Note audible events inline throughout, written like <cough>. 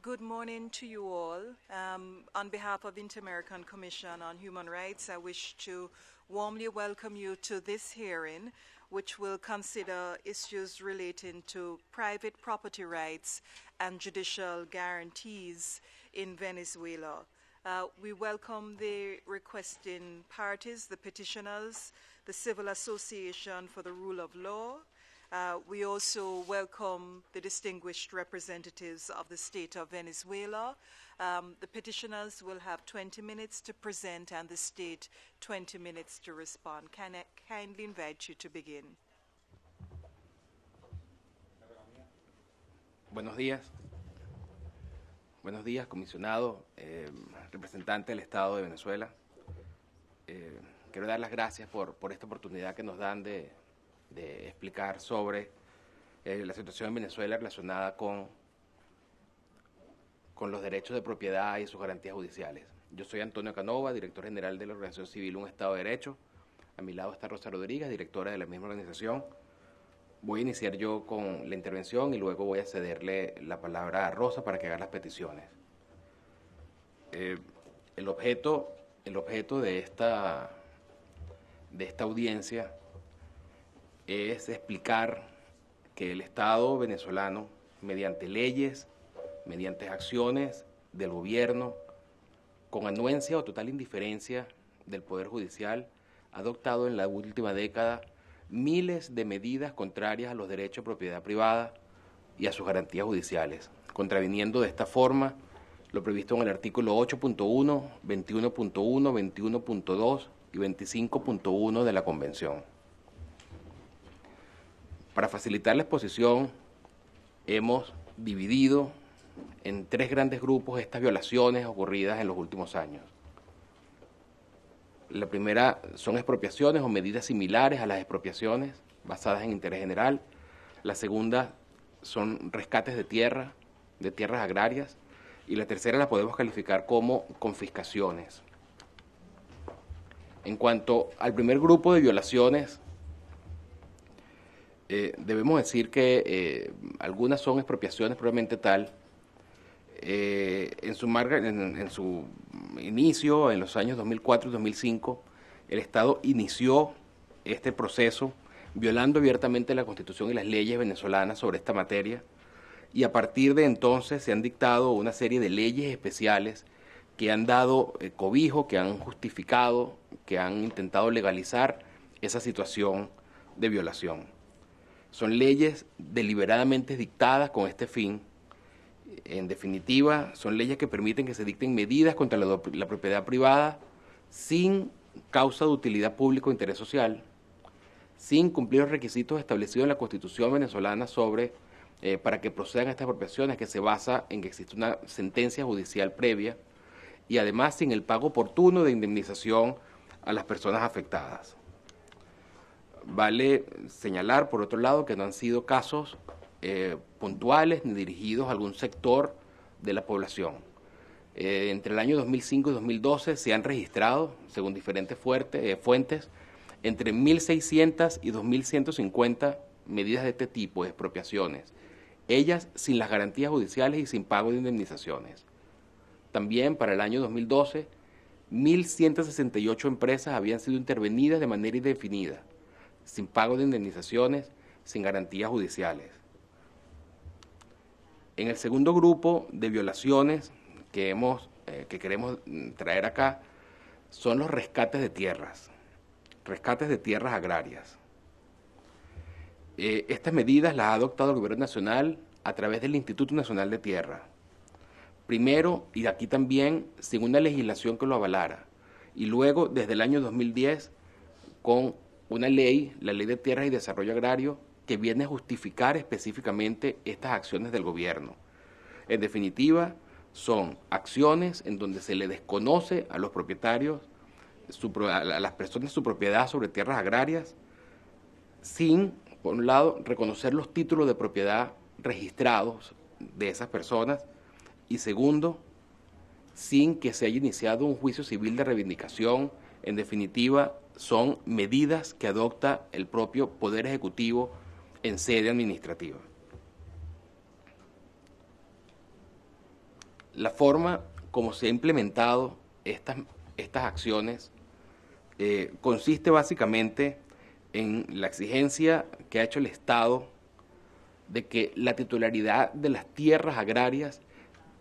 Good morning to you all. Um, on behalf of the Inter-American Commission on Human Rights, I wish to warmly welcome you to this hearing, which will consider issues relating to private property rights and judicial guarantees in Venezuela. Uh, we welcome the requesting parties, the petitioners, the Civil Association for the Rule of Law, uh, we also welcome the distinguished representatives of the state of Venezuela. Um, the petitioners will have 20 minutes to present and the state 20 minutes to respond. Can I kindly invite you to begin? Buenos días. Buenos días, comisionado, eh, representante del Estado de Venezuela. Eh, quiero dar las gracias por, por esta oportunidad que nos dan de, explicar sobre eh, la situación en Venezuela relacionada con, con los derechos de propiedad y sus garantías judiciales. Yo soy Antonio Canova, director general de la Organización Civil Un Estado de Derecho. A mi lado está Rosa Rodríguez, directora de la misma organización. Voy a iniciar yo con la intervención y luego voy a cederle la palabra a Rosa para que haga las peticiones. Eh, el, objeto, el objeto de esta, de esta audiencia es explicar que el Estado venezolano, mediante leyes, mediante acciones del gobierno, con anuencia o total indiferencia del Poder Judicial, ha adoptado en la última década miles de medidas contrarias a los derechos de propiedad privada y a sus garantías judiciales, contraviniendo de esta forma lo previsto en el artículo 8.1, 21.1, 21.2 y 25.1 de la Convención. Para facilitar la exposición, hemos dividido en tres grandes grupos estas violaciones ocurridas en los últimos años. La primera son expropiaciones o medidas similares a las expropiaciones basadas en interés general. La segunda son rescates de tierra, de tierras agrarias. Y la tercera la podemos calificar como confiscaciones. En cuanto al primer grupo de violaciones eh, debemos decir que eh, algunas son expropiaciones probablemente tal. Eh, en, su en, su inicio, en los años 2004 y 2005, el Estado inició este proceso violando abiertamente la Constitución y las leyes venezolanas sobre esta materia y a partir de entonces se han dictado una serie de leyes especiales que han dado cobijo, que han justificado, que han intentado legalizar esa situación de violación. Son leyes deliberadamente dictadas con este fin. En definitiva, son leyes que permiten que se dicten medidas contra la, propiedad privada sin causa de utilidad pública o interés social, sin cumplir los requisitos establecidos en la Constitución venezolana sobre eh, para que procedan estas apropiaciones, que se basa en que existe una sentencia judicial previa y además sin el pago oportuno de indemnización a las personas afectadas. Vale señalar, por otro lado, que no han sido casos eh, puntuales ni dirigidos a algún sector de la población. Eh, entre el año 2005 y 2012 se han registrado, según diferentes eh, fuentes, entre 1.600 y 2.150 medidas de este tipo, de expropiaciones, ellas sin las garantías judiciales y sin pago de indemnizaciones. También para el año 2012, 1.168 empresas habían sido intervenidas de manera indefinida, sin pago de indemnizaciones, sin garantías judiciales. En el segundo grupo de violaciones que, hemos, eh, que queremos mm, traer acá son los rescates de tierras, rescates de tierras agrarias. Eh, estas medidas las ha adoptado el Gobierno Nacional a través del Instituto Nacional de Tierra. Primero, y aquí también, sin una legislación que lo avalara. Y luego, desde el año 2010, con una ley, la ley de tierras y desarrollo agrario, que viene a justificar específicamente estas acciones del gobierno. En definitiva, son acciones en donde se le desconoce a los propietarios, a las personas su propiedad sobre tierras agrarias, sin, por un lado, reconocer los títulos de propiedad registrados de esas personas y segundo, sin que se haya iniciado un juicio civil de reivindicación, en definitiva, son medidas que adopta el propio Poder Ejecutivo en sede administrativa. La forma como se han implementado estas, estas acciones eh, consiste básicamente en la exigencia que ha hecho el Estado de que la titularidad de las tierras agrarias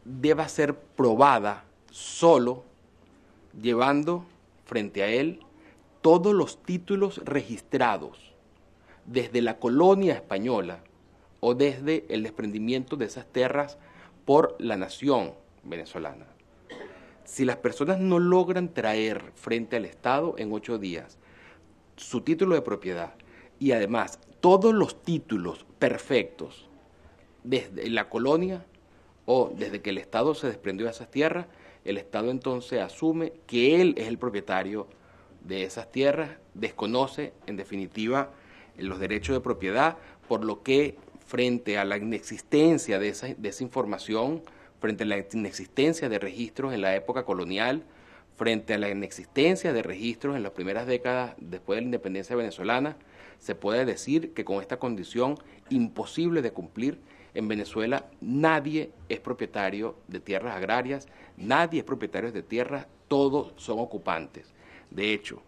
deba ser probada solo llevando frente a él todos los títulos registrados desde la colonia española o desde el desprendimiento de esas tierras por la nación venezolana. Si las personas no logran traer frente al Estado en ocho días su título de propiedad y además todos los títulos perfectos desde la colonia o desde que el Estado se desprendió de esas tierras, el Estado entonces asume que él es el propietario de esas tierras, desconoce en definitiva los derechos de propiedad, por lo que frente a la inexistencia de esa, de información, frente a la inexistencia de registros en la época colonial, frente a la inexistencia de registros en las primeras décadas después de la independencia venezolana, se puede decir que con esta condición imposible de cumplir, en Venezuela nadie es propietario de tierras agrarias, nadie es propietario de tierras, todos son ocupantes. De hecho,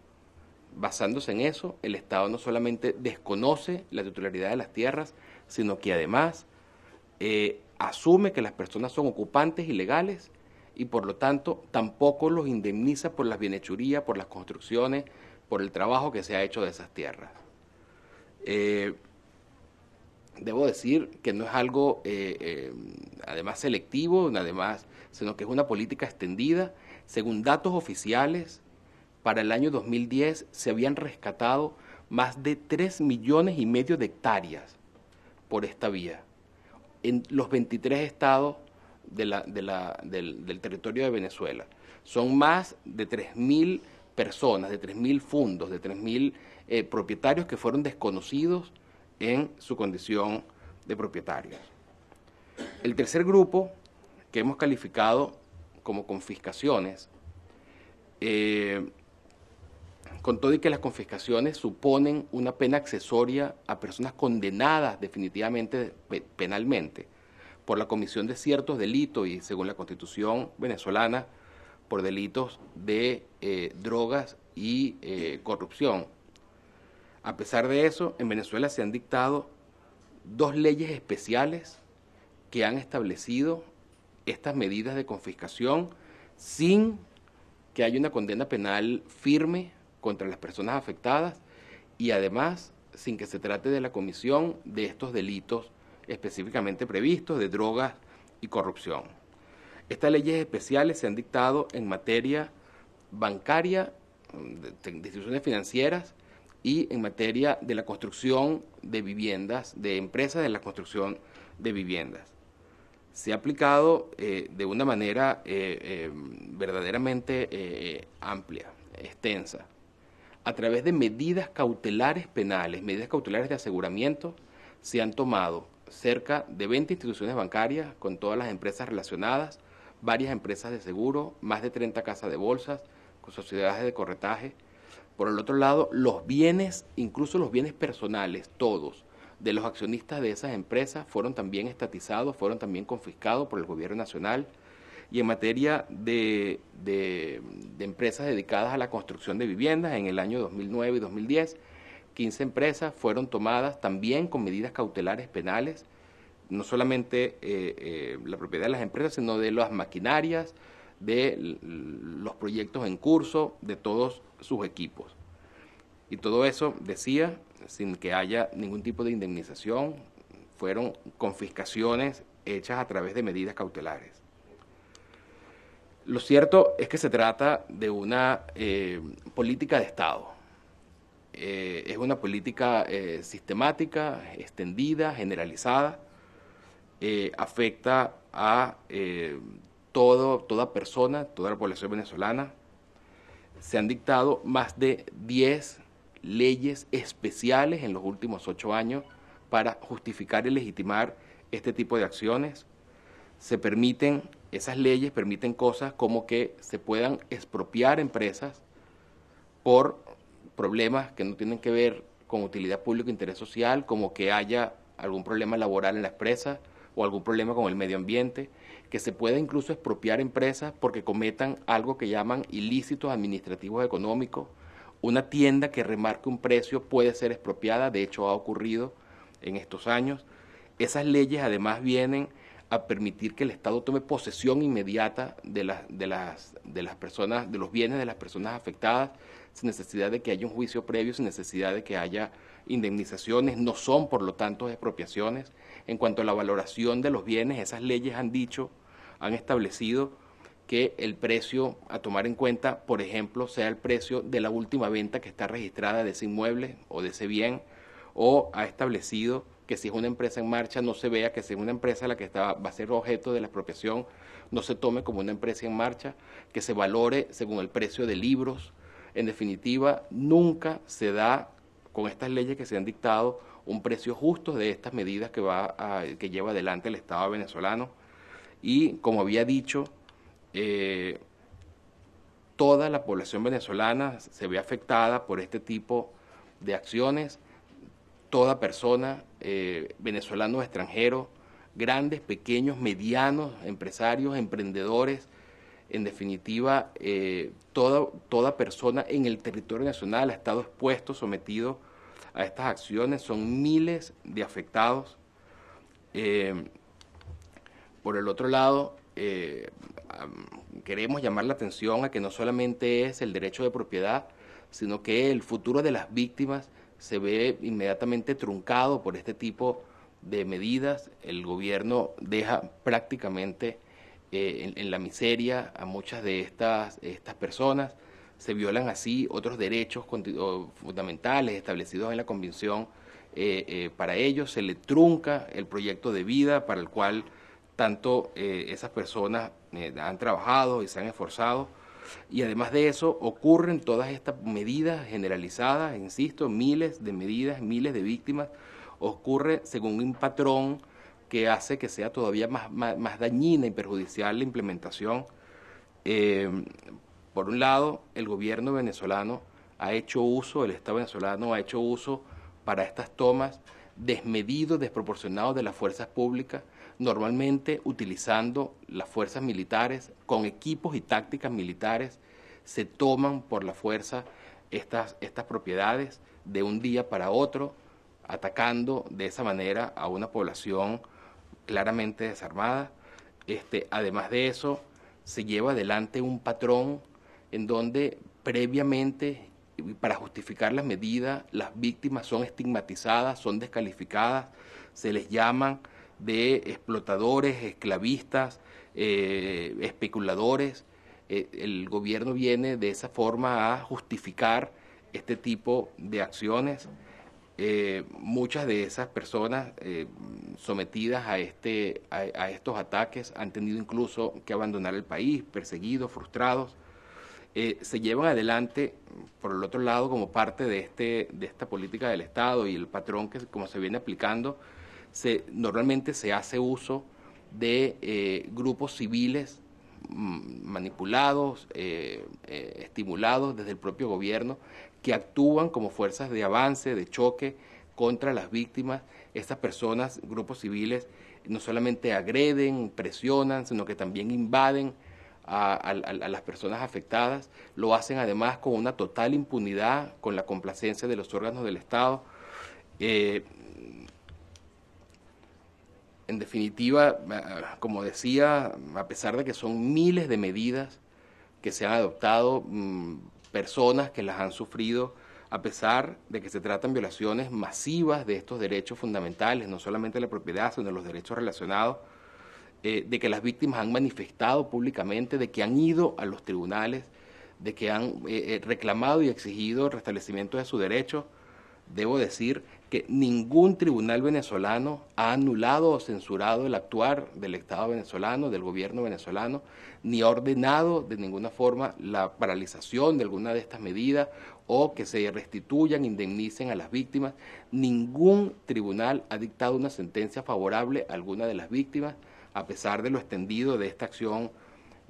basándose en eso, el Estado no solamente desconoce la titularidad de las tierras, sino que además eh, asume que las personas son ocupantes ilegales y por lo tanto tampoco los indemniza por las bienhechurías, por las construcciones, por el trabajo que se ha hecho de esas tierras. Eh, debo decir que no es algo eh, además selectivo, además, sino que es una política extendida. Según datos oficiales, para el año 2010 se habían rescatado más de 3 millones y medio de hectáreas por esta vía. En los 23 estados del, territorio de Venezuela. Son más de mil personas, de mil fondos, de 3.000 mil eh, propietarios que fueron desconocidos en su condición de propietarios. El tercer grupo que hemos calificado como confiscaciones eh, con todo y que las confiscaciones suponen una pena accesoria a personas condenadas definitivamente penalmente por la comisión de ciertos delitos y según la constitución venezolana por delitos de eh, drogas y eh, corrupción. A pesar de eso, en Venezuela se han dictado dos leyes especiales que han establecido estas medidas de confiscación sin que haya una condena penal firme contra las personas afectadas y además sin que se trate de la comisión de estos delitos específicamente previstos de drogas y corrupción. Estas leyes especiales se han dictado en materia bancaria, de instituciones financieras y en materia de la construcción de viviendas, de empresas de la construcción de viviendas. Se ha aplicado eh, de una manera eh, eh, verdaderamente amplia, extensa a través de medidas cautelares penales, medidas cautelares de aseguramiento, se han tomado cerca de 20 instituciones bancarias con todas las empresas relacionadas, varias empresas de seguro, más de 30 casas de bolsas, con sociedades de corretaje. Por el otro lado, los bienes, incluso los bienes personales, todos, de los accionistas de esas empresas fueron también estatizados, fueron también confiscados por el gobierno nacional y en materia de, empresas dedicadas a la construcción de viviendas en el año 2009 y 2010. 15 empresas fueron tomadas también con medidas cautelares penales, no solamente eh, eh, la propiedad de las empresas, sino de las maquinarias, de los proyectos en curso, de todos sus equipos. Y todo eso, decía, sin que haya ningún tipo de indemnización, fueron confiscaciones hechas a través de medidas cautelares. Lo cierto es que se trata de una eh, política de Estado. Eh, es una política eh, sistemática, extendida, generalizada. afecta a toda persona, toda la población venezolana. Se han dictado más de 10 leyes especiales en los últimos ocho años para justificar y legitimar este tipo de acciones. Se permiten esas leyes permiten cosas como que se puedan expropiar empresas por problemas que no tienen que ver con utilidad pública e interés social, como que haya algún problema laboral en la empresa o algún problema con el medio ambiente, que se pueda incluso expropiar empresas porque cometan algo que llaman ilícitos administrativos económicos. Una tienda que remarque un precio puede ser expropiada, de hecho ha ocurrido en estos años. Esas leyes además vienen a permitir que el Estado tome posesión inmediata de, las de, las, de las personas, de los bienes de las personas afectadas, sin necesidad de que haya un juicio previo, sin necesidad de que haya indemnizaciones, no son por lo tanto expropiaciones. En cuanto a la valoración de los bienes, esas leyes han dicho, han establecido que el precio a tomar en cuenta, por ejemplo, sea el precio de la última venta que está registrada de ese inmueble o de ese bien, o ha establecido que si es una empresa en marcha no se vea, que si es una empresa la que está, va a ser objeto de la expropiación no se tome como una empresa en marcha, que se valore según el precio de libros. En definitiva, nunca se da con estas leyes que se han dictado un precio justo de estas medidas que, va que lleva adelante el Estado venezolano. Y como había dicho, eh, toda la población venezolana se ve afectada por este tipo de acciones. Toda persona eh, venezolanos extranjeros, grandes, pequeños, medianos, empresarios, emprendedores, en definitiva, eh, toda, toda persona en el territorio nacional ha estado expuesto, sometido a estas acciones, son miles de afectados. Eh, por el otro lado, queremos llamar la atención a que no solamente es el derecho de propiedad, sino que el futuro de las víctimas se ve inmediatamente truncado por este tipo de medidas. El gobierno deja prácticamente eh, en, la miseria a muchas de estas, personas. Se violan así otros derechos fundamentales establecidos en la Convención eh, eh, para ellos. Se le trunca el proyecto de vida para el cual tanto esas personas han trabajado y se han esforzado y además de eso, ocurren todas estas medidas generalizadas, insisto, miles de medidas, miles de víctimas, ocurre según un patrón que hace que sea todavía más, más, dañina y perjudicial la implementación. Eh, por un lado, el gobierno venezolano ha hecho uso, el Estado venezolano ha hecho uso para estas tomas desmedido, desproporcionado de las fuerzas públicas, normalmente utilizando las fuerzas militares, con equipos y tácticas militares, se toman por la fuerza estas, estas propiedades de un día para otro, atacando de esa manera a una población claramente desarmada. Este, además de eso, se lleva adelante un patrón en donde previamente, para justificar las medidas, las víctimas son estigmatizadas, son descalificadas, se les llaman de explotadores, esclavistas, eh, especuladores. Eh, el gobierno viene de esa forma a justificar este tipo de acciones. Eh, muchas de esas personas sometidas a, este, a, estos ataques han tenido incluso que abandonar el país, perseguidos, frustrados. se llevan adelante, por el otro lado, como parte de, este, de esta política del Estado y el patrón que como se viene aplicando, normalmente se hace uso de eh, grupos civiles mm, manipulados, eh, eh, estimulados desde el propio gobierno, que actúan como fuerzas de avance, de choque contra las víctimas. Estas personas, grupos civiles, no solamente agreden, presionan, sino que también invaden a, las personas afectadas, lo hacen además con una total impunidad, con la complacencia de los órganos del Estado en definitiva, como decía, a pesar de que son miles de medidas que se han adoptado, mm, personas que las han sufrido, a pesar de que se tratan violaciones masivas de estos derechos fundamentales, no solamente de la propiedad, sino de los derechos relacionados, eh, de que las víctimas han manifestado públicamente, de que han ido a los tribunales, de que han eh, eh, reclamado y exigido el restablecimiento de su derecho, debo decir que ningún tribunal venezolano ha anulado o censurado el actuar del Estado venezolano, del gobierno venezolano, ni ha ordenado de ninguna forma la paralización de alguna de estas medidas o que se restituyan, indemnicen a las víctimas. Ningún tribunal ha dictado una sentencia favorable a alguna de las víctimas, a pesar de lo extendido de esta acción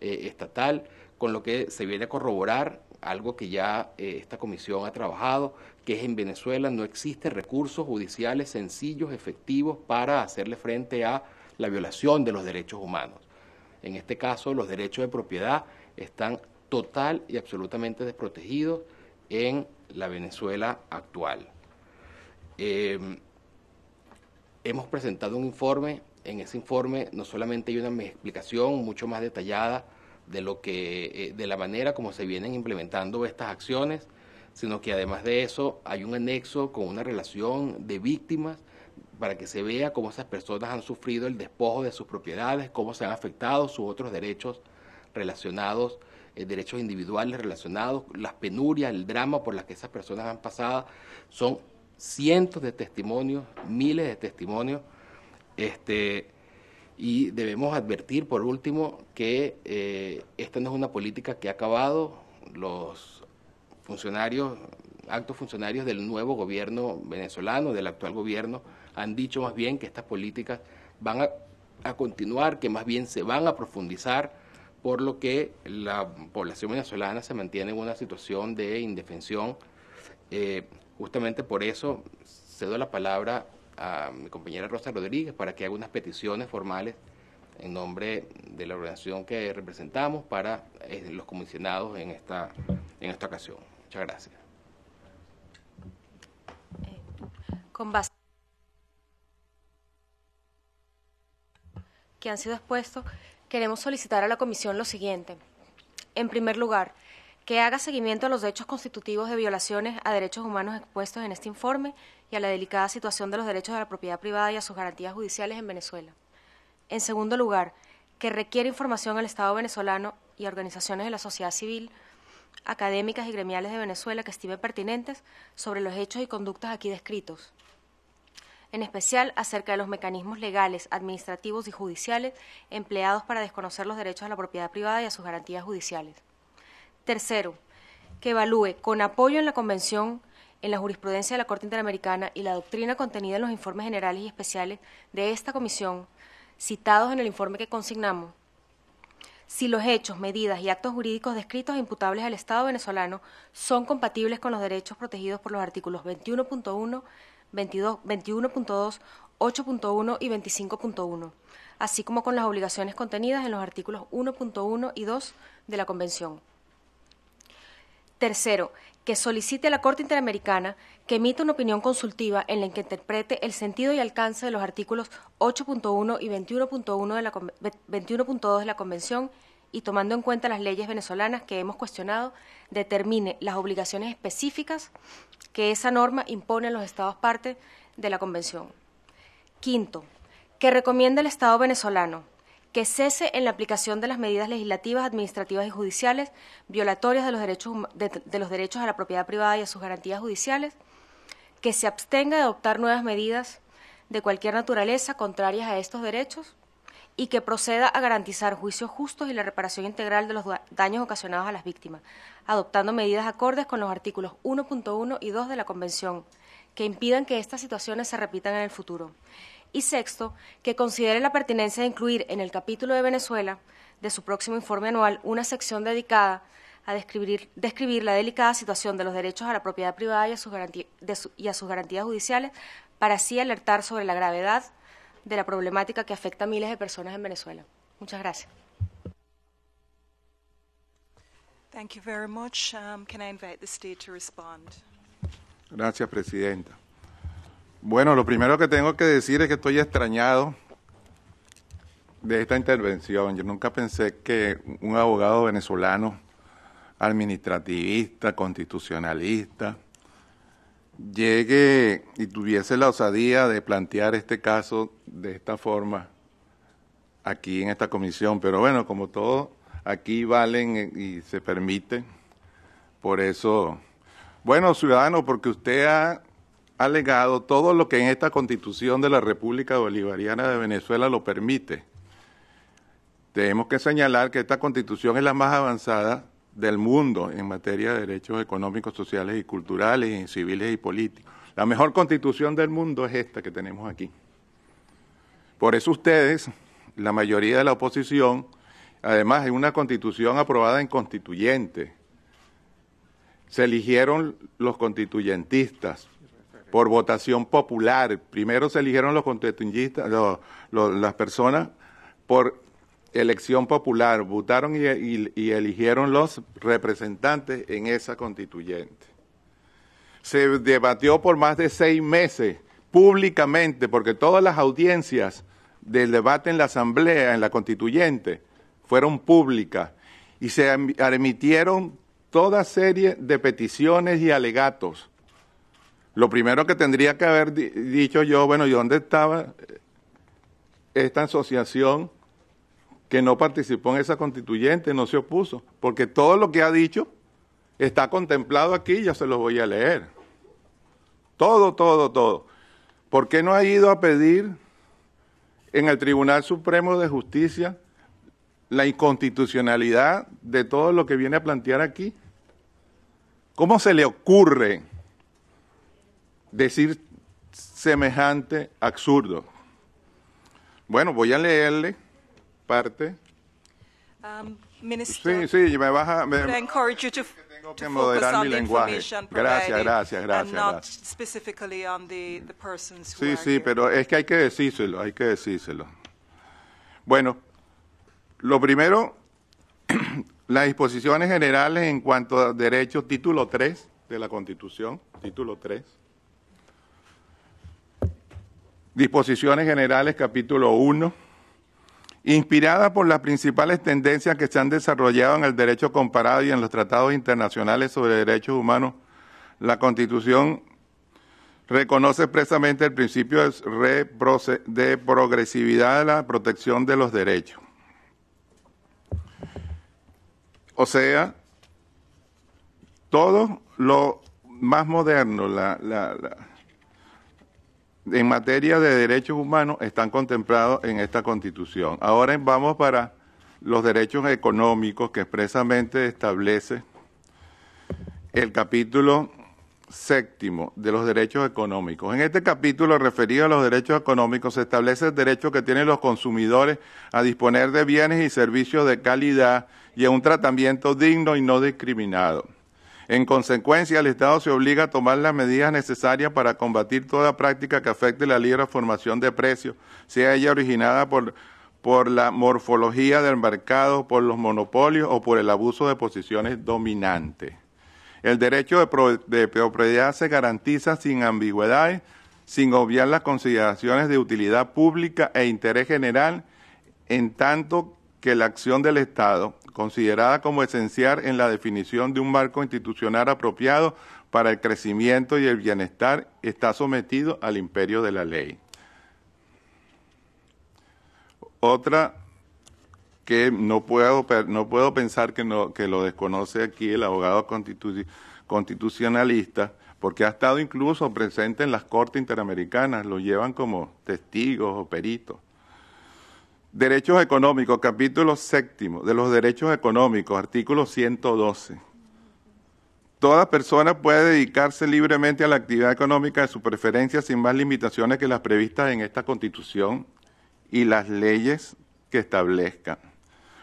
eh, estatal, con lo que se viene a corroborar algo que ya eh, esta comisión ha trabajado, que en Venezuela no existen recursos judiciales sencillos, efectivos para hacerle frente a la violación de los derechos humanos. En este caso, los derechos de propiedad están total y absolutamente desprotegidos en la Venezuela actual. Em, hemos presentado un informe, en ese informe no solamente hay una explicación mucho más detallada de lo que, eh, de la manera como se vienen implementando estas acciones, sino que además de eso hay un anexo con una relación de víctimas para que se vea cómo esas personas han sufrido el despojo de sus propiedades, cómo se han afectado sus otros derechos relacionados, eh, derechos individuales relacionados, las penurias, el drama por las que esas personas han pasado. Son cientos de testimonios, miles de testimonios. Este, y debemos advertir, por último, que eh, esta no es una política que ha acabado. Los funcionarios, actos funcionarios del nuevo gobierno venezolano, del actual gobierno, han dicho más bien que estas políticas van a, continuar, que más bien se van a profundizar, por lo que la población venezolana se mantiene en una situación de indefensión. Eh, justamente por eso cedo la palabra a mi compañera Rosa Rodríguez para que haga unas peticiones formales en nombre de la organización que representamos para eh, los comisionados en esta, en esta ocasión. Muchas gracias. Eh, con base que han sido expuestos, queremos solicitar a la Comisión lo siguiente. En primer lugar, que haga seguimiento a los hechos constitutivos de violaciones a derechos humanos expuestos en este informe y a la delicada situación de los derechos de la propiedad privada y a sus garantías judiciales en Venezuela. En segundo lugar, que requiere información al Estado venezolano y a organizaciones de la sociedad civil académicas y gremiales de Venezuela que estimen pertinentes sobre los hechos y conductas aquí descritos, en especial acerca de los mecanismos legales, administrativos y judiciales empleados para desconocer los derechos a la propiedad privada y a sus garantías judiciales. Tercero, que evalúe, con apoyo en la Convención, en la jurisprudencia de la Corte Interamericana y la doctrina contenida en los informes generales y especiales de esta Comisión, citados en el informe que consignamos, si los hechos, medidas y actos jurídicos descritos e imputables al Estado venezolano son compatibles con los derechos protegidos por los artículos 21.1, 21.2, 8.1 y 25.1, así como con las obligaciones contenidas en los artículos 1.1 y 2 de la Convención. Tercero, que solicite a la Corte Interamericana que emita una opinión consultiva en la que interprete el sentido y alcance de los artículos 8.1 y 21.1 de 21.2 de la Convención y tomando en cuenta las leyes venezolanas que hemos cuestionado, determine las obligaciones específicas que esa norma impone a los Estados parte de la Convención. Quinto, que recomienda al Estado venezolano que cese en la aplicación de las medidas legislativas, administrativas y judiciales violatorias de los derechos, de, los derechos a la propiedad privada y a sus garantías judiciales, que se abstenga de adoptar nuevas medidas de cualquier naturaleza contrarias a estos derechos y que proceda a garantizar juicios justos y la reparación integral de los daños ocasionados a las víctimas, adoptando medidas acordes con los artículos 1.1 y 2 de la Convención, que impidan que estas situaciones se repitan en el futuro y sexto, que considere la pertinencia de incluir en el capítulo de Venezuela de su próximo informe anual una sección dedicada a describir, la delicada situación de los derechos a la propiedad privada y a sus, garantías judiciales para así alertar sobre la gravedad de la problemática que afecta a miles de personas en Venezuela. Muchas gracias. Gracias, Presidenta. Bueno, lo primero que tengo que decir es que estoy extrañado de esta intervención. Yo nunca pensé que un abogado venezolano, administrativista, constitucionalista, llegue y tuviese la osadía de plantear este caso de esta forma aquí en esta comisión. Pero bueno, como todo, aquí valen y se permite, Por eso, bueno, ciudadano, porque usted ha ha legado todo lo que en esta constitución de la República Bolivariana de Venezuela lo permite. Tenemos que señalar que esta constitución es la más avanzada del mundo en materia de derechos económicos, sociales y culturales, civiles y políticos. La mejor constitución del mundo es esta que tenemos aquí. Por eso ustedes, la mayoría de la oposición, además es una constitución aprobada en constituyente, se eligieron los constituyentistas, por votación popular. Primero se eligieron los constituyentes, las personas por elección popular, votaron y, eligieron los representantes en esa constituyente. Se debatió por más de seis meses públicamente, porque todas las audiencias del debate en la Asamblea, en la constituyente, fueron públicas y se admitieron toda serie de peticiones y alegatos lo primero que tendría que haber dicho yo, bueno, ¿y dónde estaba esta asociación que no participó en esa constituyente, no se opuso? Porque todo lo que ha dicho está contemplado aquí, ya se los voy a leer. Todo, todo, todo. ¿Por qué no ha ido a pedir en el Tribunal Supremo de Justicia la inconstitucionalidad de todo lo que viene a plantear aquí? ¿Cómo se le ocurre? decir semejante absurdo? Bueno, voy a leerle parte. Um, sí, sí, me baja. Me, tengo que moderar mi lenguaje. Gracias, gracias, gracias. sí, sí, pero es que hay que decírselo, hay que decírselo. Bueno, lo primero, <clears throat> las disposiciones generales en cuanto a derechos, título 3 de la Constitución, título 3, Disposiciones Generales, capítulo 1, inspirada por las principales tendencias que se han desarrollado en el derecho comparado y en los tratados internacionales sobre derechos humanos, la Constitución reconoce expresamente el principio de progresividad de la protección de los derechos. O sea, todo lo más moderno, la, la en materia de derechos humanos están contemplados en esta Constitución. Ahora vamos para los derechos económicos que expresamente establece el capítulo séptimo de los derechos económicos. En este capítulo referido a los derechos económicos se establece el derecho que tienen los consumidores a disponer de bienes y servicios de calidad y a un tratamiento digno y no discriminado. En consecuencia, el Estado se obliga a tomar las medidas necesarias para combatir toda práctica que afecte la libre formación de precios, sea ella originada por la morfología del mercado, por los monopolios o por el abuso de posiciones dominantes. El derecho de, propiedad se garantiza sin ambigüedades, sin obviar las consideraciones de utilidad pública e interés general, en tanto que la acción del Estado considerada como esencial en la definición de un marco institucional apropiado para el crecimiento y el bienestar, está sometido al imperio de la ley. Otra que no puedo, no puedo pensar que, no, que lo desconoce aquí el abogado constitucionalista, porque ha estado incluso presente en las Cortes Interamericanas, lo llevan como testigos o peritos. Derechos económicos, capítulo séptimo de los derechos económicos, artículo 112. Toda persona puede dedicarse libremente a la actividad económica de su preferencia sin más limitaciones que las previstas en esta Constitución y las leyes que establezcan,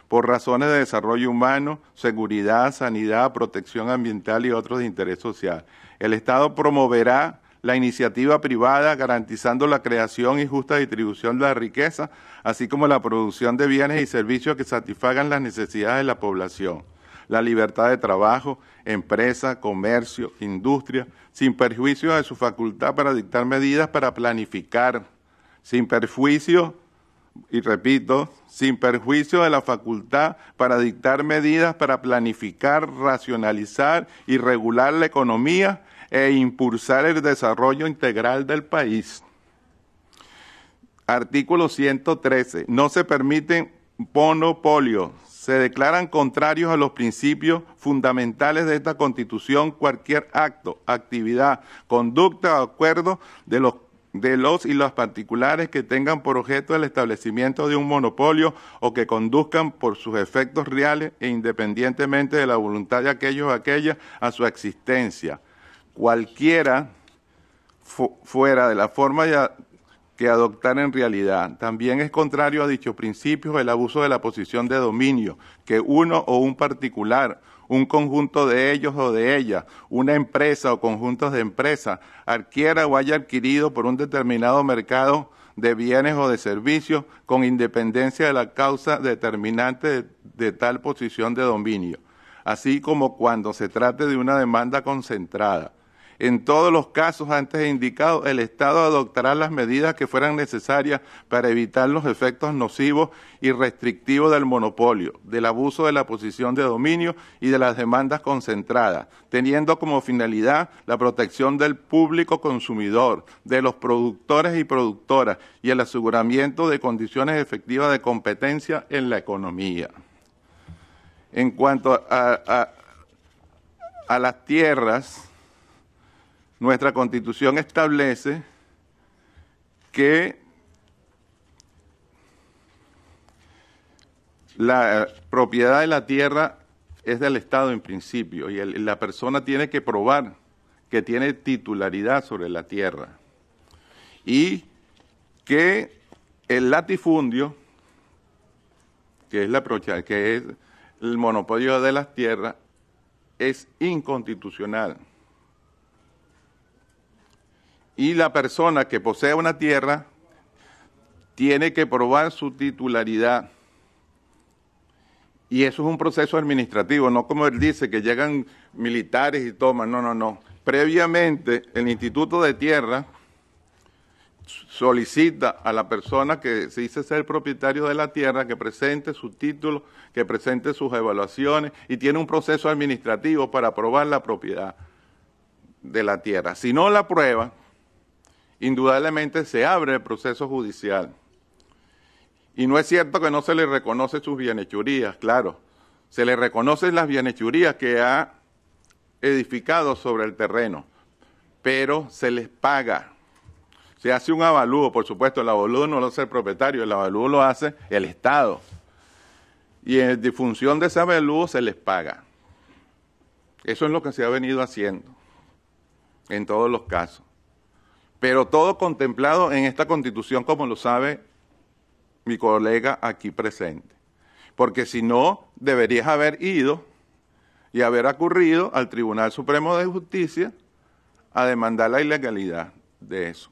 por razones de desarrollo humano, seguridad, sanidad, protección ambiental y otros de interés social. El Estado promoverá la iniciativa privada garantizando la creación y justa distribución de la riqueza, así como la producción de bienes y servicios que satisfagan las necesidades de la población, la libertad de trabajo, empresa, comercio, industria, sin perjuicio de su facultad para dictar medidas para planificar, sin perjuicio y repito, sin perjuicio de la facultad para dictar medidas para planificar, racionalizar y regular la economía e impulsar el desarrollo integral del país. Artículo 113. No se permiten monopolios. Se declaran contrarios a los principios fundamentales de esta Constitución cualquier acto, actividad, conducta o acuerdo de los de los y las particulares que tengan por objeto el establecimiento de un monopolio o que conduzcan por sus efectos reales e independientemente de la voluntad de aquellos o aquellas a su existencia, cualquiera fuera de la forma que adoptar en realidad. También es contrario a dichos principios el abuso de la posición de dominio, que uno o un particular, un conjunto de ellos o de ellas, una empresa o conjuntos de empresas, adquiera o haya adquirido por un determinado mercado de bienes o de servicios con independencia de la causa determinante de tal posición de dominio, así como cuando se trate de una demanda concentrada en todos los casos antes indicados, el Estado adoptará las medidas que fueran necesarias para evitar los efectos nocivos y restrictivos del monopolio, del abuso de la posición de dominio y de las demandas concentradas, teniendo como finalidad la protección del público consumidor, de los productores y productoras y el aseguramiento de condiciones efectivas de competencia en la economía. En cuanto a, las tierras, nuestra constitución establece que la eh, propiedad de la tierra es del Estado en principio y la persona tiene que probar que tiene titularidad sobre la tierra y que el latifundio, que es, la, que es el monopolio de las tierras, es inconstitucional y la persona que posee una tierra tiene que probar su titularidad. Y eso es un proceso administrativo, no como él dice, que llegan militares y toman, no, no, no. Previamente, el Instituto de Tierra solicita a la persona que se dice ser propietario de la tierra que presente su título, que presente sus evaluaciones y tiene un proceso administrativo para probar la propiedad de la tierra. Si no la prueba, indudablemente se abre el proceso judicial. Y no es cierto que no se le reconoce sus bienhechurías, claro. Se le reconoce las bienhechurías que ha edificado sobre el terreno, pero se les paga. Se hace un avalúo, por supuesto, el avalúo no lo hace el propietario, el avalúo lo hace el Estado. Y en función de ese avalúo se les paga. Eso es lo que se ha venido haciendo en todos los casos. Pero todo contemplado en esta constitución, como lo sabe mi colega aquí presente. Porque si no, deberías haber ido y haber acurrido al Tribunal Supremo de Justicia a demandar la ilegalidad de eso.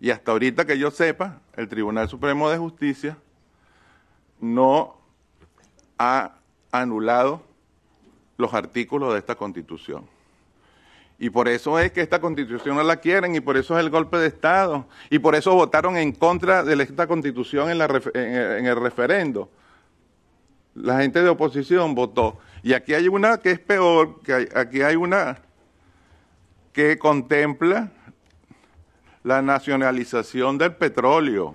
Y hasta ahorita que yo sepa, el Tribunal Supremo de Justicia no ha anulado los artículos de esta Constitución. Y por eso es que esta constitución no la quieren y por eso es el golpe de Estado. Y por eso votaron en contra de esta constitución en, el referendo. La gente de oposición votó. Y aquí hay una que es peor, que aquí hay una que contempla la nacionalización del petróleo.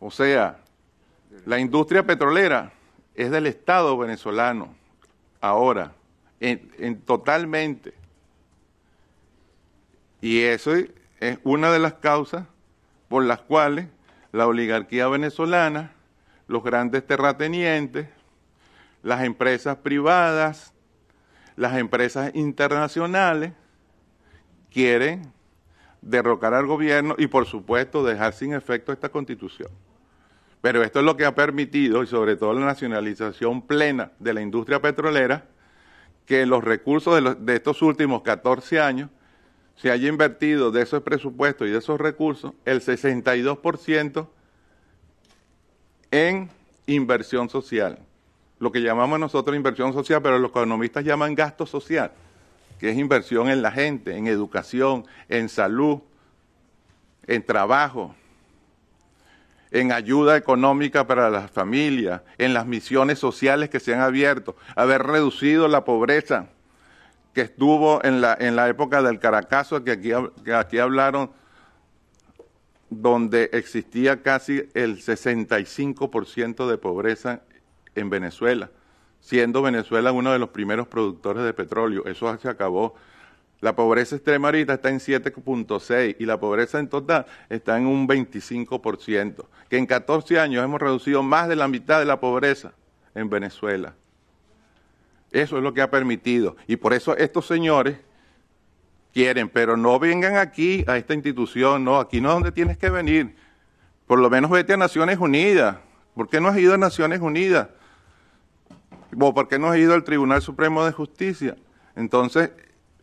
O sea, la industria petrolera es del Estado venezolano ahora en, totalmente. Y eso es una de las causas por las cuales la oligarquía venezolana, los grandes terratenientes, las empresas privadas, las empresas internacionales quieren derrocar al gobierno y por supuesto dejar sin efecto esta constitución. Pero esto es lo que ha permitido, y sobre todo la nacionalización plena de la industria petrolera, que los recursos de, estos últimos 14 años se haya invertido de esos presupuestos y de esos recursos el 62% en inversión social, lo que llamamos nosotros inversión social, pero los economistas llaman gasto social, que es inversión en la gente, en educación, en salud, en trabajo, en ayuda económica para las familias, en las misiones sociales que se han abierto, haber reducido la pobreza que estuvo en la, en la época del Caracazo, que aquí, que aquí hablaron, donde existía casi el 65% de pobreza en Venezuela, siendo Venezuela uno de los primeros productores de petróleo. Eso se acabó la pobreza extrema ahorita está en 7.6 y la pobreza en total está en un 25%, que en 14 años hemos reducido más de la mitad de la pobreza en Venezuela. Eso es lo que ha permitido. Y por eso estos señores quieren, pero no vengan aquí a esta institución, no, aquí no es donde tienes que venir. Por lo menos vete a Naciones Unidas. ¿Por qué no has ido a Naciones Unidas? ¿O por qué no has ido al Tribunal Supremo de Justicia? Entonces,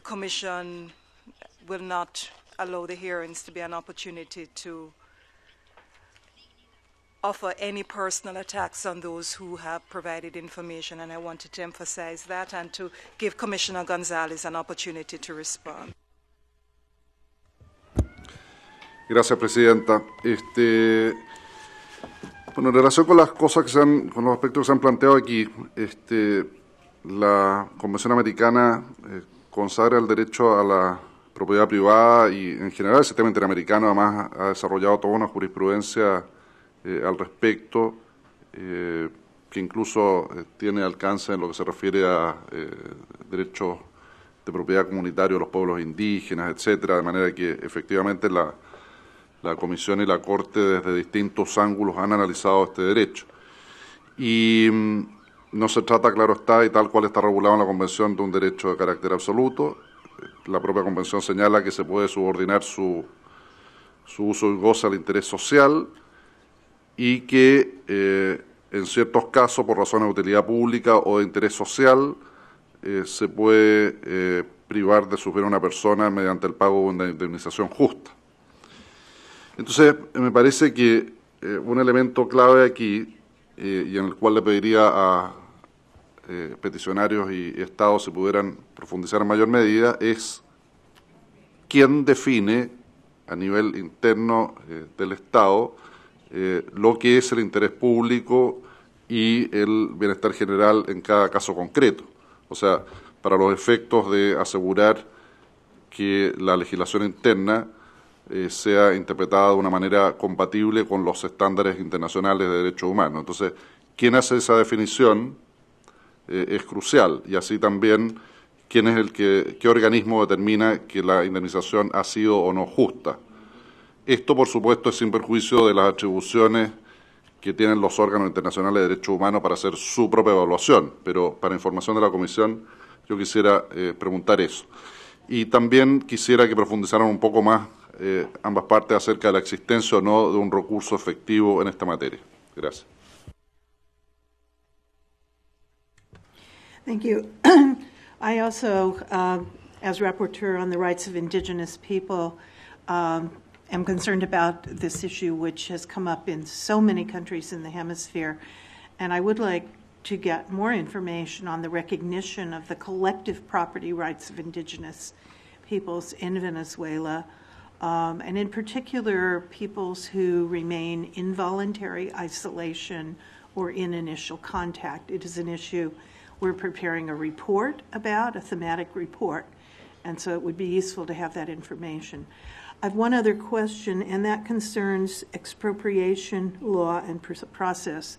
the Commission will not allow the hearings to be an opportunity to offer any personal attacks on those who have provided information, and I wanted to emphasize that and to give Commissioner Gonzalez an opportunity to respond. Gracias, Presidenta. Este, bueno, en relación con las cosas que se han, con los aspectos que se han planteado aquí, este, la Convención Americana eh, consagra el derecho a la propiedad privada y en general el sistema interamericano además ha desarrollado toda una jurisprudencia eh, al respecto eh, que incluso eh, tiene alcance en lo que se refiere a derechos de propiedad comunitario de los pueblos indígenas, etcétera, de manera que efectivamente la, la Comisión y la Corte desde distintos ángulos han analizado este derecho. Y mm, no se trata, claro está, y tal cual está regulado en la Convención, de un derecho de carácter absoluto. La propia Convención señala que se puede subordinar su, su uso y goce al interés social y que eh, en ciertos casos, por razones de utilidad pública o de interés social, eh, se puede eh, privar de sufrir a una persona mediante el pago de una indemnización justa. Entonces, me parece que un elemento clave aquí, y en el cual le pediría a, eh, peticionarios y estados se pudieran profundizar en mayor medida es quién define a nivel interno eh, del Estado eh, lo que es el interés público y el bienestar general en cada caso concreto. O sea, para los efectos de asegurar que la legislación interna sea interpretada de una manera compatible con los estándares internacionales de derechos humanos. Entonces, ¿quién hace esa definición? Eh, es crucial y así también quién es el que, qué organismo determina que la indemnización ha sido o no justa. Esto, por supuesto, es sin perjuicio de las atribuciones que tienen los órganos internacionales de derechos humanos para hacer su propia evaluación, pero para información de la Comisión yo quisiera eh, preguntar eso. Y también quisiera que profundizaran un poco más eh, ambas partes acerca de la existencia o no de un recurso efectivo en esta materia. Gracias. Thank you. <clears throat> I also, uh, as rapporteur on the rights of indigenous people, um, am concerned about this issue, which has come up in so many countries in the hemisphere. And I would like to get more information on the recognition of the collective property rights of indigenous peoples in Venezuela, um, and in particular, peoples who remain in voluntary isolation or in initial contact. It is an issue we're preparing a report about, a thematic report. And so it would be useful to have that information. I've one other question, and that concerns expropriation law and process.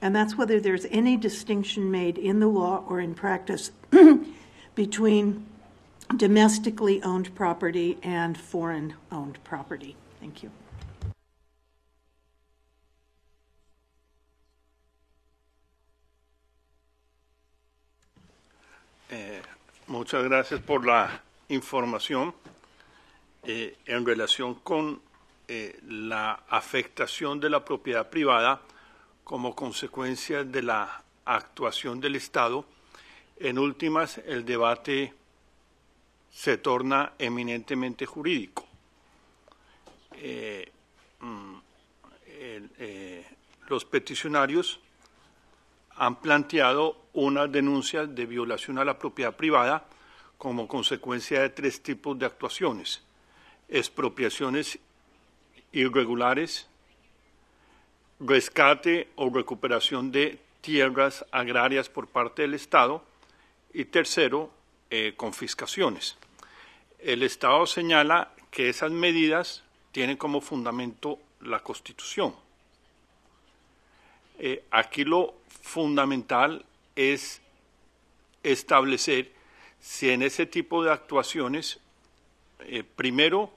And that's whether there's any distinction made in the law or in practice <clears throat> between domestically owned property and foreign owned property. Thank you. Eh, muchas gracias por la información eh, en relación con eh, la afectación de la propiedad privada como consecuencia de la actuación del Estado. En últimas, el debate se torna eminentemente jurídico. Mm, los peticionarios han planteado unas denuncias de violación a la propiedad privada como consecuencia de tres tipos de actuaciones. Expropiaciones irregulares, rescate o recuperación de tierras agrarias por parte del Estado y tercero, eh, confiscaciones. El Estado señala que esas medidas tienen como fundamento la Constitución. Eh, aquí lo fundamental es establecer si en ese tipo de actuaciones, eh, primero,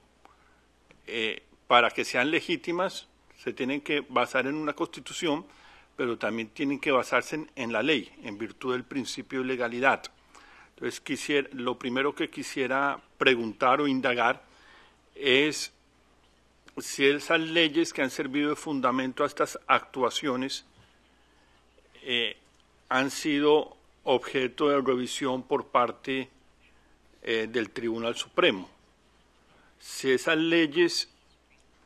eh, para que sean legítimas, se tienen que basar en una constitución, pero también tienen que basarse en, la ley, en virtud del principio de legalidad. Entonces, quisiera, lo primero que quisiera preguntar o indagar es si esas leyes que han servido de fundamento a estas actuaciones eh, han sido objeto de revisión por parte eh, del Tribunal Supremo. Si esas leyes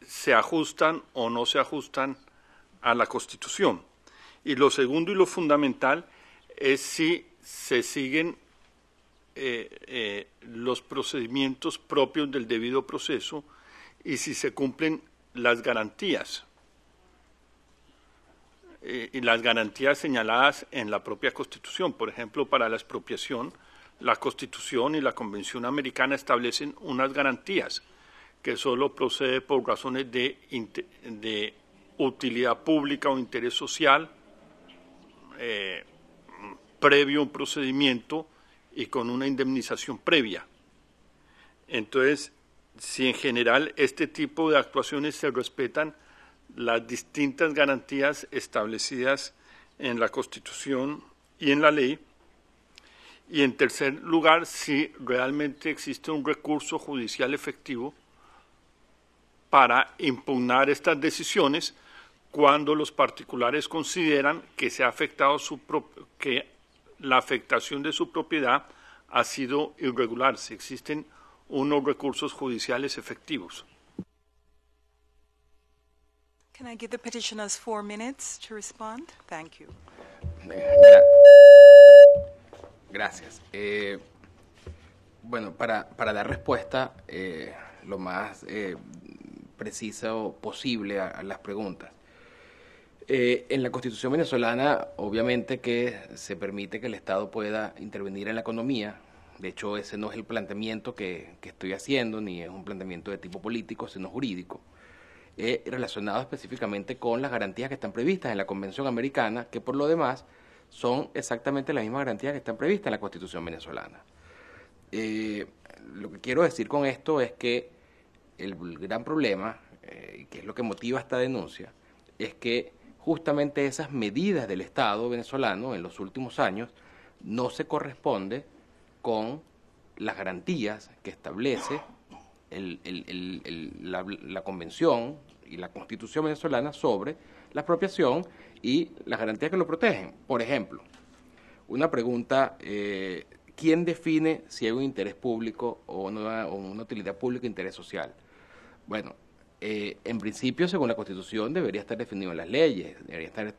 se ajustan o no se ajustan a la Constitución. Y lo segundo y lo fundamental es si se siguen eh, los procedimientos propios del debido proceso y si se cumplen las garantías eh, y las garantías señaladas en la propia Constitución. Por ejemplo, para la expropiación, la Constitución y la Convención Americana establecen unas garantías que solo procede por razones de, de utilidad pública o interés social, eh, previo a un procedimiento y con una indemnización previa. Entonces, si en general este tipo de actuaciones se respetan, las distintas garantías establecidas en la Constitución y en la ley. Y en tercer lugar, si realmente existe un recurso judicial efectivo para impugnar estas decisiones cuando los particulares consideran que, se ha afectado su que la afectación de su propiedad ha sido irregular, si existen unos recursos judiciales efectivos. Can I give the petitioners four minutes to respond? Thank you. Eh, Gracias. Eh, bueno, para, para, dar respuesta eh, lo más precisa preciso posible a, las preguntas. en la Constitución venezolana, obviamente que se permite que el Estado pueda intervenir en la economía. De hecho, ese no es el planteamiento que estoy haciendo, ni es un planteamiento de tipo político, sino jurídico. Eh, relacionado específicamente con las garantías que están previstas en la Convención Americana, que por lo demás son exactamente las mismas garantías que están previstas en la Constitución venezolana. Eh, lo que quiero decir con esto es que el gran problema, eh, que es lo que motiva esta denuncia, es que justamente esas medidas del Estado venezolano en los últimos años no se corresponde con las garantías que establece la, Convención y la Constitución venezolana sobre la apropiación y las garantías que lo protegen. Por ejemplo, una pregunta, eh, ¿quién define si hay un interés público o una, utilidad pública e interés social? Bueno, eh, en principio, según la Constitución, debería estar definido en las leyes, debería estar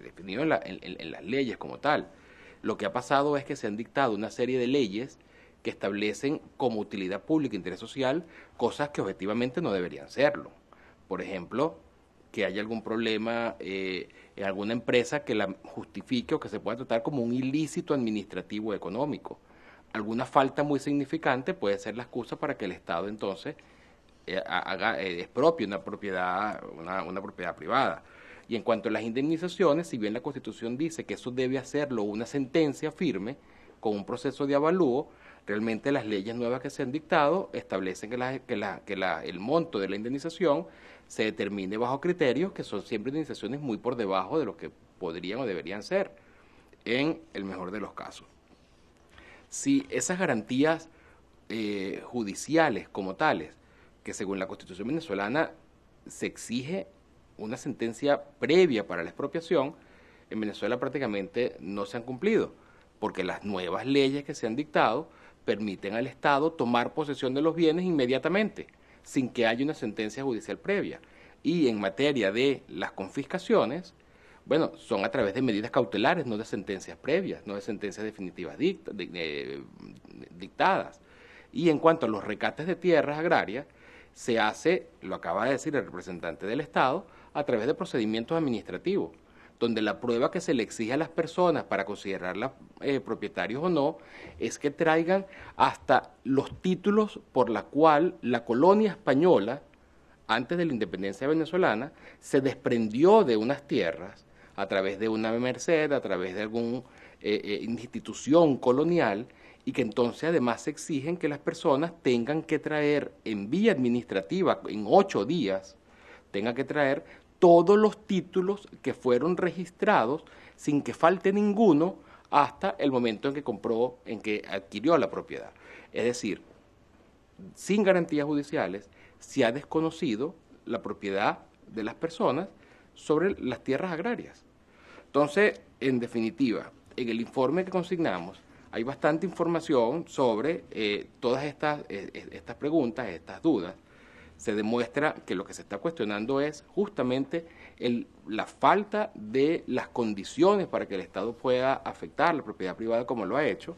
definido en, en las leyes como tal. Lo que ha pasado es que se han dictado una serie de leyes que establecen como utilidad pública e interés social cosas que objetivamente no deberían serlo por ejemplo, que haya algún problema eh, en alguna empresa que la justifique o que se pueda tratar como un ilícito administrativo económico. Alguna falta muy significante puede ser la excusa para que el Estado entonces eh, haga, eh, expropie una propiedad, una propiedad privada. Y en cuanto a las indemnizaciones, si bien la Constitución dice que eso debe hacerlo una sentencia firme con un proceso de avalúo, Realmente las leyes nuevas que se han dictado establecen que, el monto de la indemnización se determine bajo criterios que son siempre indemnizaciones muy por debajo de lo que podrían o deberían ser, en el mejor de los casos. Si esas garantías eh, judiciales como tales, que según la Constitución venezolana se exige una sentencia previa para la expropiación, en Venezuela prácticamente no se han cumplido, porque las nuevas leyes que se han dictado permiten al Estado tomar posesión de los bienes inmediatamente, sin que haya una sentencia judicial previa. Y en materia de las confiscaciones, bueno, son a través de medidas cautelares, no de sentencias previas, no de sentencias definitivas eh, dictadas. Y en cuanto a los recates de tierras agrarias, se hace, lo acaba de decir el representante del Estado, a través de procedimientos administrativos donde la prueba que se le exige a las personas para considerarlas eh, propietarios o no es que traigan hasta los títulos por la cual la colonia española, antes de la independencia venezolana, se desprendió de unas tierras a través de una merced, a través de alguna eh, eh, institución colonial, y que entonces además se exigen que las personas tengan que traer en vía administrativa, en ocho días, tengan que traer todos los títulos que fueron registrados sin que falte ninguno hasta el momento en que compró, en que adquirió la propiedad. Es decir, sin garantías judiciales se ha desconocido la propiedad de las personas sobre las tierras agrarias. Entonces, en definitiva, en el informe que consignamos hay bastante información sobre eh, todas estas, eh, eh, estas preguntas, estas dudas se demuestra que lo que se está cuestionando es justamente el, la falta de las condiciones para que el Estado pueda afectar la propiedad privada como lo ha hecho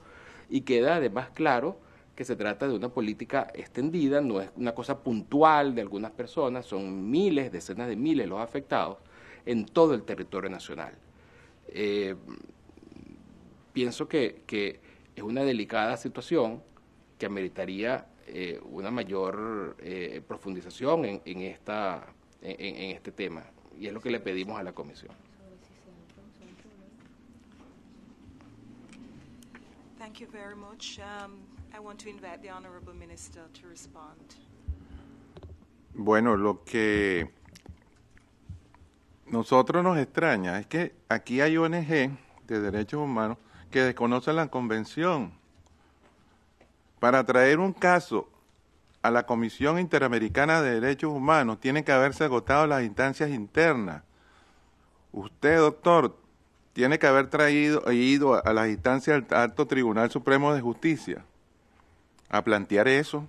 y queda además claro que se trata de una política extendida, no es una cosa puntual de algunas personas, son miles, decenas de miles los afectados en todo el territorio nacional. Eh, pienso que, que es una delicada situación que ameritaría eh, una mayor eh, profundización en, esta, en, este tema y es lo que le pedimos a la comisión. Honorable Minister to respond. Bueno, lo que nosotros nos extraña es que aquí hay ONG de derechos humanos que desconocen la convención para traer un caso a la Comisión Interamericana de Derechos Humanos tiene que haberse agotado las instancias internas. Usted, doctor, tiene que haber traído e ido a las instancias del Alto Tribunal Supremo de Justicia a plantear eso.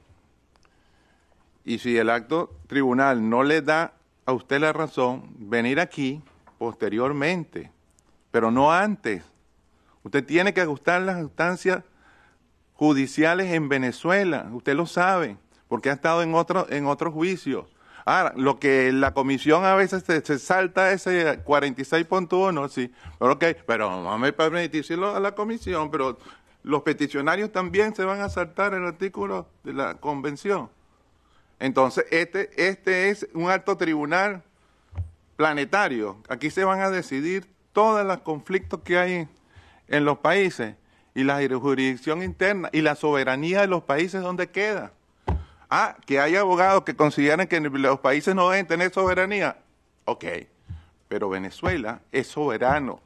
Y si el acto tribunal no le da a usted la razón, venir aquí posteriormente, pero no antes. Usted tiene que ajustar las instancias judiciales en Venezuela, usted lo sabe, porque ha estado en, otro, en otros juicios. Ahora, lo que la comisión a veces se, salta ese 46.1, sí, pero ok, pero no me decirlo a la comisión, pero los peticionarios también se van a saltar el artículo de la convención. Entonces, este, este es un alto tribunal planetario. Aquí se van a decidir todos los conflictos que hay en los países. ¿Y la jurisdicción interna? ¿Y la soberanía de los países donde queda? Ah, que hay abogados que consideran que los países no deben tener soberanía. Ok, pero Venezuela es soberano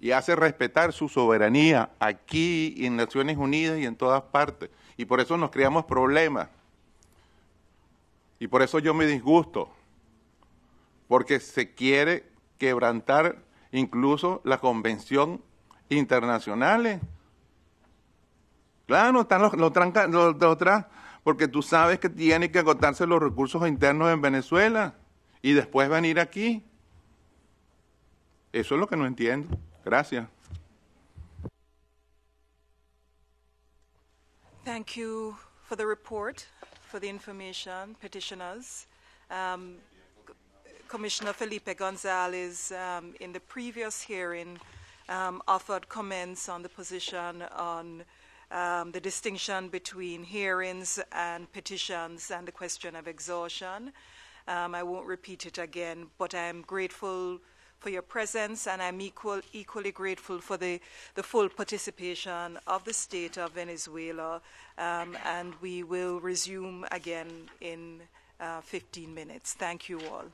y hace respetar su soberanía aquí en Naciones Unidas y en todas partes. Y por eso nos creamos problemas. Y por eso yo me disgusto, porque se quiere quebrantar incluso la Convención internacionales. Claro, están los, los, tranca, los, porque tú sabes que tiene que agotarse los recursos internos en Venezuela y después venir aquí. Eso es lo que no entiendo. Gracias. Thank you for the report, for the information, petitioners. Um, Commissioner Felipe Gonzalez, um, in the previous hearing, um, offered comments on the position on um, the distinction between hearings and petitions and the question of exhaustion. Um, I won't repeat it again, but I am grateful for your presence and I'm equal, equally grateful for the, the, full participation of the state of Venezuela. Um, and we will resume again in uh, 15 minutes. Thank you all.